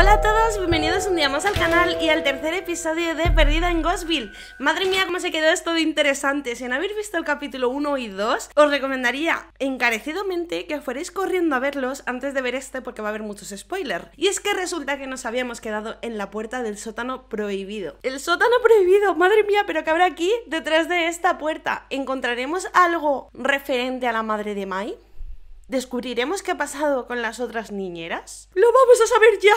Hola a todos, bienvenidos un día más al canal y al tercer episodio de Perdida en Ghostville. Madre mía, cómo se quedó esto de interesante. Si no habéis visto el capítulo 1 y 2, os recomendaría encarecidamente que fuerais corriendo a verlos antes de ver este porque va a haber muchos spoilers. Y es que resulta que nos habíamos quedado en la puerta del sótano prohibido. El sótano prohibido, madre mía, pero ¿qué habrá aquí detrás de esta puerta. ¿Encontraremos algo referente a la madre de Mai? ¿Descubriremos qué ha pasado con las otras niñeras? ¡Lo vamos a saber ya!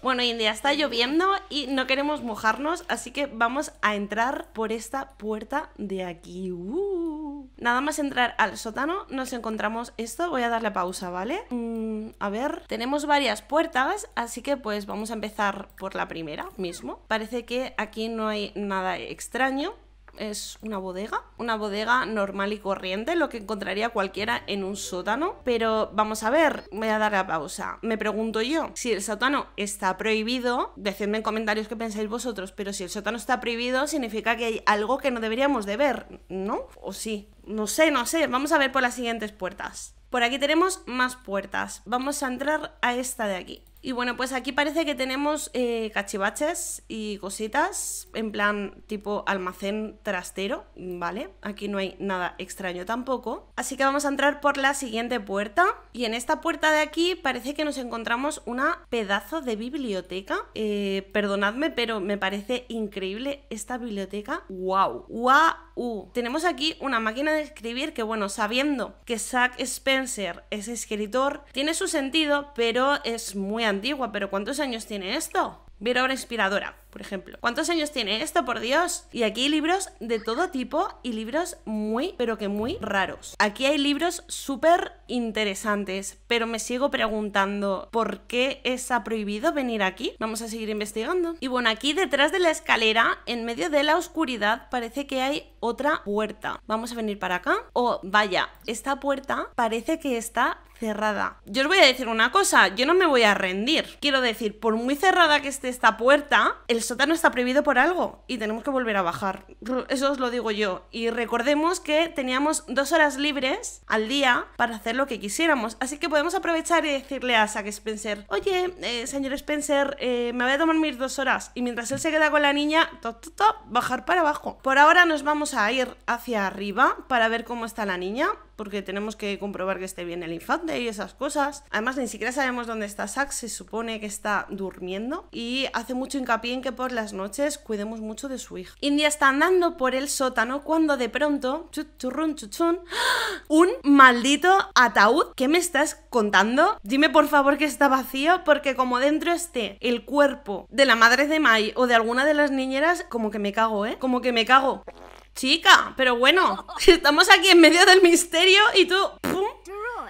Bueno, India, está lloviendo y no queremos mojarnos, así que vamos a entrar por esta puerta de aquí. Uh. Nada más entrar al sótano nos encontramos esto. Voy a darle pausa, ¿vale? Mm, a ver, tenemos varias puertas, así que pues vamos a empezar por la primera mismo. Parece que aquí no hay nada extraño es una bodega, una bodega normal y corriente, lo que encontraría cualquiera en un sótano. Pero vamos a ver, voy a dar la pausa. Me pregunto yo, si el sótano está prohibido, decidme en comentarios qué pensáis vosotros, pero si el sótano está prohibido, significa que hay algo que no deberíamos de ver, ¿no? ¿O sí? No sé, no sé. Vamos a ver por las siguientes puertas. Por aquí tenemos más puertas. Vamos a entrar a esta de aquí. Y bueno, pues aquí parece que tenemos eh, cachivaches y cositas, en plan tipo almacén trastero, ¿vale? Aquí no hay nada extraño tampoco. Así que vamos a entrar por la siguiente puerta. Y en esta puerta de aquí parece que nos encontramos una pedazo de biblioteca. Eh, perdonadme, pero me parece increíble esta biblioteca. ¡Wow! ¡Wow! Tenemos aquí una máquina de escribir que, bueno, sabiendo que Zack Spencer es escritor, tiene su sentido, pero es muy antiguo antigua, pero ¿cuántos años tiene esto? Ver obra inspiradora, por ejemplo. ¿Cuántos años tiene esto, por Dios? Y aquí hay libros de todo tipo y libros muy, pero que muy raros. Aquí hay libros súper interesantes, pero me sigo preguntando por qué está prohibido venir aquí. Vamos a seguir investigando. Y bueno, aquí detrás de la escalera, en medio de la oscuridad, parece que hay otra puerta. Vamos a venir para acá. O oh, vaya, esta puerta parece que está cerrada. Yo os voy a decir una cosa, yo no me voy a rendir. Quiero decir, por muy cerrada que esté esta puerta, el sótano está prohibido por algo y tenemos que volver a bajar. Eso os lo digo yo. Y recordemos que teníamos dos horas libres al día para hacer lo que quisiéramos. Así que podemos aprovechar y decirle a Zack Spencer, oye, eh, señor Spencer, eh, me voy a tomar mis dos horas. Y mientras él se queda con la niña, to, to, bajar para abajo. Por ahora nos vamos a ir hacia arriba para ver cómo está la niña porque tenemos que comprobar que esté bien el infante y esas cosas. Además, ni siquiera sabemos dónde está Sax. se supone que está durmiendo y hace mucho hincapié en que por las noches cuidemos mucho de su hija. India está andando por el sótano cuando de pronto, chuchurrun chuchun, un maldito ataúd. ¿Qué me estás contando? Dime por favor que está vacío porque como dentro esté el cuerpo de la madre de Mai o de alguna de las niñeras, como que me cago, ¿eh? Como que me cago. Chica, pero bueno, estamos aquí en medio del misterio y tú...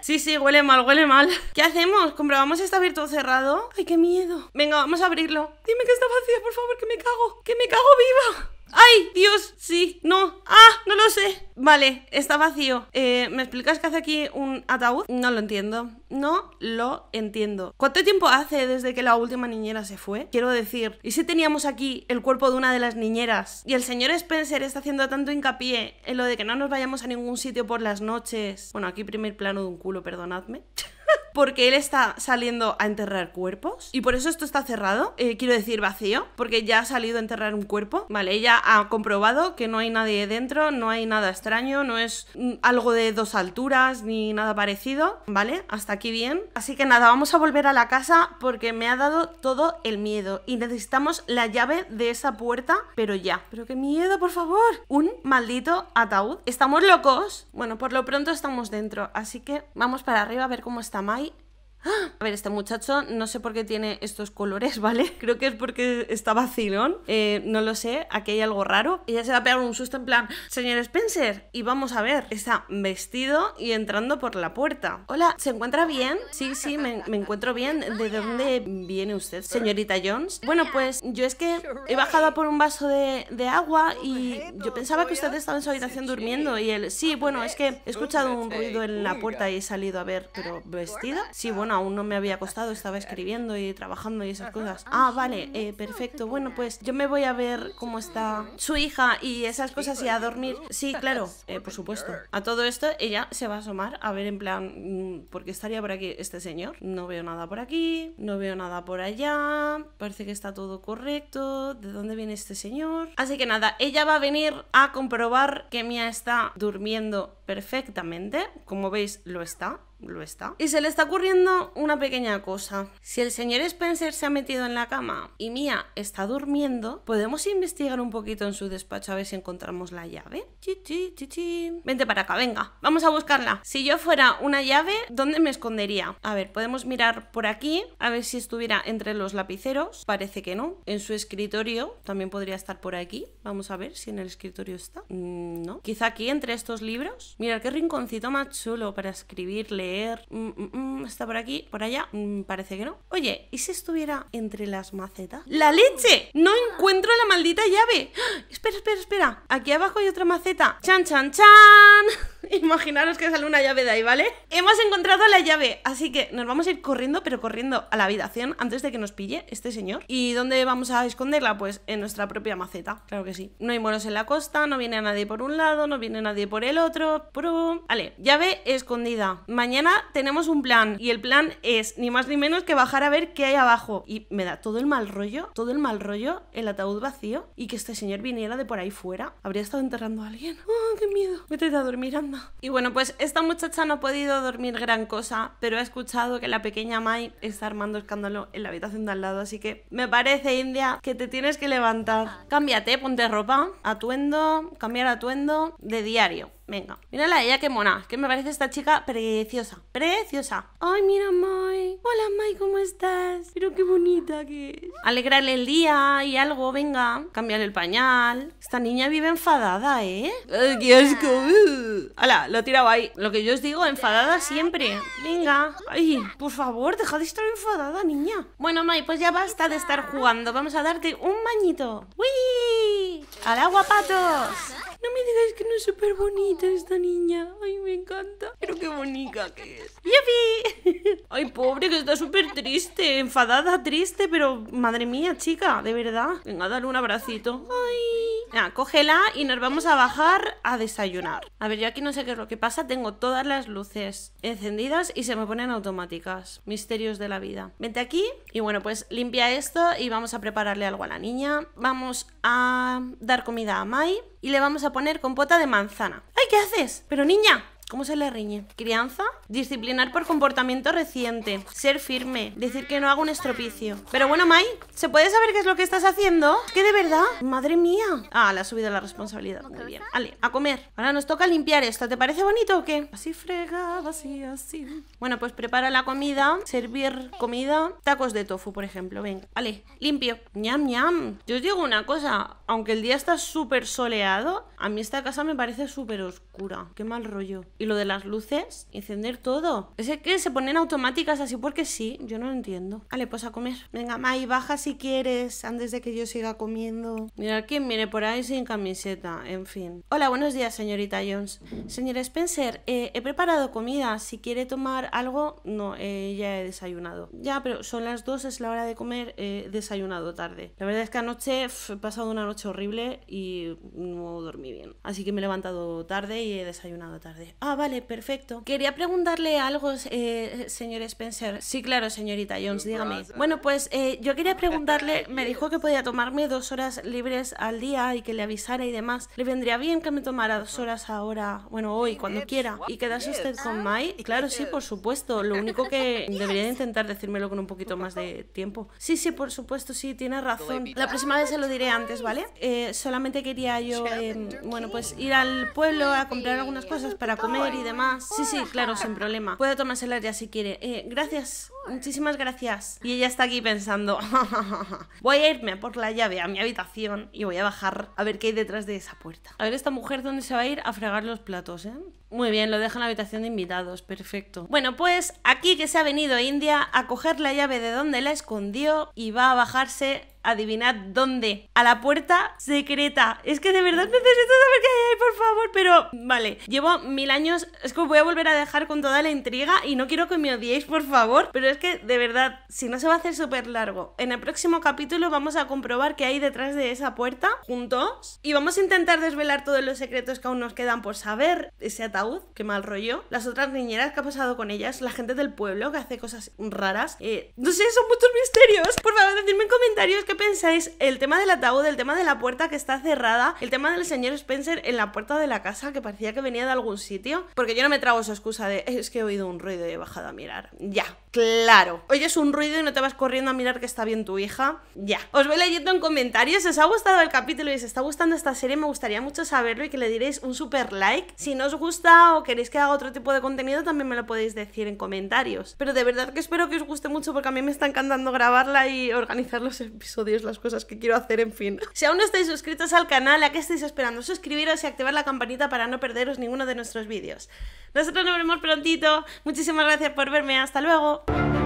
Sí, sí, huele mal, huele mal. ¿Qué hacemos? ¿Comprobamos esta virtud cerrado? Ay, qué miedo. Venga, vamos a abrirlo. Dime que está vacío, por favor, que me cago. Que me cago viva. ¡Ay, Dios! Sí, no. ¡Ah! No lo sé. Vale, está vacío. Eh, ¿Me explicas qué hace aquí un ataúd? No lo entiendo. No lo entiendo. ¿Cuánto tiempo hace desde que la última niñera se fue? Quiero decir, ¿y si teníamos aquí el cuerpo de una de las niñeras? Y el señor Spencer está haciendo tanto hincapié en lo de que no nos vayamos a ningún sitio por las noches. Bueno, aquí primer plano de un culo, perdonadme. porque él está saliendo a enterrar cuerpos y por eso esto está cerrado, eh, quiero decir vacío, porque ya ha salido a enterrar un cuerpo, ¿vale? Ella ha comprobado que no hay nadie dentro, no hay nada extraño, no es mm, algo de dos alturas ni nada parecido, ¿vale? Hasta aquí bien. Así que nada, vamos a volver a la casa porque me ha dado todo el miedo y necesitamos la llave de esa puerta, pero ya. Pero qué miedo, por favor. Un maldito ataúd. Estamos locos. Bueno, por lo pronto estamos dentro, así que vamos para arriba a ver cómo está Mai a ver, este muchacho no sé por qué tiene estos colores, ¿vale? Creo que es porque está vacilón. Eh, no lo sé, aquí hay algo raro. y Ella se va a pegar un susto en plan, señor Spencer, y vamos a ver. Está vestido y entrando por la puerta. Hola, ¿se encuentra bien? Sí, sí, me, encuentro bien. ¿De dónde viene usted, señorita Jones? Bueno, pues yo es que he bajado por un vaso de, de agua y yo pensaba que usted estaba en su habitación durmiendo y él, sí, bueno, es que he escuchado un ruido en la puerta y he salido a ver, pero ¿vestido? Sí, bueno, aún no me había acostado, estaba escribiendo y trabajando y esas cosas. Ah, ah vale, eh, perfecto. Bueno, pues yo me voy a ver cómo está su hija y esas cosas pues y a dormir. Sí, claro, eh, por supuesto. A todo esto ella se va a asomar a ver en plan, mm, porque estaría por aquí este señor? No veo nada por aquí, no veo nada por allá, parece que está todo correcto, ¿de dónde viene este señor? Así que nada, ella va a venir a comprobar que Mia está durmiendo perfectamente, como veis lo está, lo está. Y se le está ocurriendo una pequeña cosa. Si el señor Spencer se ha metido en la cama y Mia está durmiendo, podemos investigar un poquito en su despacho a ver si encontramos la llave. chi Vente para acá, venga, vamos a buscarla. Si yo fuera una llave, ¿dónde me escondería? A ver, podemos mirar por aquí, a ver si estuviera entre los lapiceros. Parece que no. En su escritorio también podría estar por aquí. Vamos a ver si en el escritorio está. Mm, no. Quizá aquí entre estos libros. Mira qué rinconcito más chulo para escribirle Mm, mm, mm, ¿Está por aquí? ¿Por allá? parece que no. Oye, ¿y si estuviera entre las macetas? ¡La leche! ¡No ah. encuentro la maldita llave! ¡Ah! Espera, espera, espera. Aquí abajo hay otra maceta. ¡Chan, chan, chan! Imaginaros que sale una llave de ahí, ¿vale? Hemos encontrado la llave, así que nos vamos a ir corriendo, pero corriendo a la habitación antes de que nos pille este señor. ¿Y dónde vamos a esconderla? Pues en nuestra propia maceta, claro que sí. No hay moros en la costa, no viene a nadie por un lado, no viene nadie por el otro. Prum. Vale, llave escondida. Mañana tenemos un plan y el plan es ni más ni menos que bajar a ver qué hay abajo. Y me da todo el mal rollo, todo el mal rollo, el ataúd vacío y que este señor viniera de por ahí fuera. Habría estado enterrando a alguien. ¡Oh, qué miedo! Me a dormir, y bueno, pues esta muchacha no ha podido dormir gran cosa, pero ha escuchado que la pequeña Mai está armando escándalo en la habitación de al lado, así que me parece, India, que te tienes que levantar. Cámbiate, ponte ropa, atuendo, cambiar atuendo de diario. Venga, mírala ella qué mona. que me parece esta chica preciosa. Preciosa. Ay, mira, Mai. Hola, Mai, ¿cómo estás? Pero qué bonita que es. Alegrarle el día y algo, venga. Cambiarle el pañal. Esta niña vive enfadada, ¿eh? Ay, qué asco. hola lo he tirado ahí. Lo que yo os digo, enfadada siempre. Venga. Ay, por favor, deja de estar enfadada, niña. Bueno, Mai, pues ya basta de estar jugando. Vamos a darte un bañito. ¡Uy! ¡Hala, guapatos! No me digáis que no es súper bonita esta niña. Ay, me encanta. Pero qué bonita que es. ¡Yupi! Ay, pobre, que está súper triste. Enfadada, triste, pero madre mía, chica, de verdad. Venga, dale un abracito. Ay, Ah, cógela y nos vamos a bajar a desayunar. A ver, yo aquí no sé qué es lo que pasa. Tengo todas las luces encendidas y se me ponen automáticas. Misterios de la vida. Vente aquí y bueno, pues limpia esto y vamos a prepararle algo a la niña. Vamos a dar comida a Mai y le vamos a poner compota de manzana. ¡Ay, qué haces! Pero niña, ¿Cómo se le riñe? Crianza. Disciplinar por comportamiento reciente. Ser firme. Decir que no hago un estropicio. Pero bueno, Mai, ¿se puede saber qué es lo que estás haciendo? ¿Qué de verdad? Madre mía. Ah, le ha subido la responsabilidad. Muy bien. Vale, a comer. Ahora nos toca limpiar esto. ¿Te parece bonito o qué? Así fregado, así, así. Bueno, pues prepara la comida. Servir comida. Tacos de tofu, por ejemplo. Venga. Vale, limpio. Ñam, ñam. Yo os digo una cosa. Aunque el día está súper soleado, a mí esta casa me parece súper oscura. Qué mal rollo. Y lo de las luces, encender todo. Es que se ponen automáticas así porque sí, yo no lo entiendo. Vale, pues a comer. Venga, Mai, baja si quieres antes de que yo siga comiendo. Mira quién viene por ahí sin camiseta, en fin. Hola, buenos días, señorita Jones. Señor Spencer, eh, he preparado comida. Si quiere tomar algo, no, eh, ya he desayunado. Ya, pero son las dos, es la hora de comer, he desayunado tarde. La verdad es que anoche he pasado una noche horrible y no dormí bien. Así que me he levantado tarde y he desayunado tarde. Ah, vale, perfecto. Quería preguntarle algo, eh, señor Spencer. Sí, claro, señorita Jones, dígame. Bueno, pues eh, yo quería preguntarle, me dijo que podía tomarme dos horas libres al día y que le avisara y demás. ¿Le vendría bien que me tomara dos horas ahora, bueno, hoy, cuando quiera? ¿Y quedase usted con ah, Mai? Claro, sí, por supuesto. Lo único que debería intentar decírmelo con un poquito más de tiempo. Sí, sí, por supuesto, sí, tiene razón. La próxima vez se lo diré antes, ¿vale? Eh, solamente quería yo, em, bueno, pues ir al pueblo a comprar algunas cosas para comer y demás. Sí, sí, claro, sin problema. Puede el área si quiere. Eh, gracias, muchísimas gracias. Y ella está aquí pensando, voy a irme por la llave a mi habitación y voy a bajar a ver qué hay detrás de esa puerta. A ver esta mujer dónde se va a ir a fregar los platos, ¿eh? Muy bien, lo deja en la habitación de invitados, perfecto. Bueno, pues aquí que se ha venido India a coger la llave de donde la escondió y va a bajarse adivinad dónde. A la puerta secreta. Es que de verdad necesito saber qué hay, ahí, por favor. Pero vale, llevo mil años. Es que os voy a volver a dejar con toda la intriga y no quiero que me odiéis, por favor. Pero es que de verdad, si no se va a hacer súper largo, en el próximo capítulo vamos a comprobar qué hay detrás de esa puerta juntos y vamos a intentar desvelar todos los secretos que aún nos quedan por saber. Ese ataúd, qué mal rollo. Las otras niñeras que ha pasado con ellas, la gente del pueblo que hace cosas raras. Eh, no sé, son muchos misterios. Por favor, decidme en comentarios que pensáis el tema del ataúd, el tema de la puerta que está cerrada, el tema del señor Spencer en la puerta de la casa que parecía que venía de algún sitio? Porque yo no me trago esa excusa de es que he oído un ruido y he bajado a mirar. Ya, Claro. Oyes un ruido y no te vas corriendo a mirar que está bien tu hija. Ya. Os voy leyendo en comentarios. Si os ha gustado el capítulo y os está gustando esta serie, me gustaría mucho saberlo y que le diréis un super like. Si no os gusta o queréis que haga otro tipo de contenido, también me lo podéis decir en comentarios. Pero de verdad que espero que os guste mucho porque a mí me está encantando grabarla y organizar los episodios, las cosas que quiero hacer, en fin. Si aún no estáis suscritos al canal, ¿a qué estáis esperando? Suscribiros y activar la campanita para no perderos ninguno de nuestros vídeos. Nosotros nos vemos prontito. Muchísimas gracias por verme. Hasta luego. Thank you.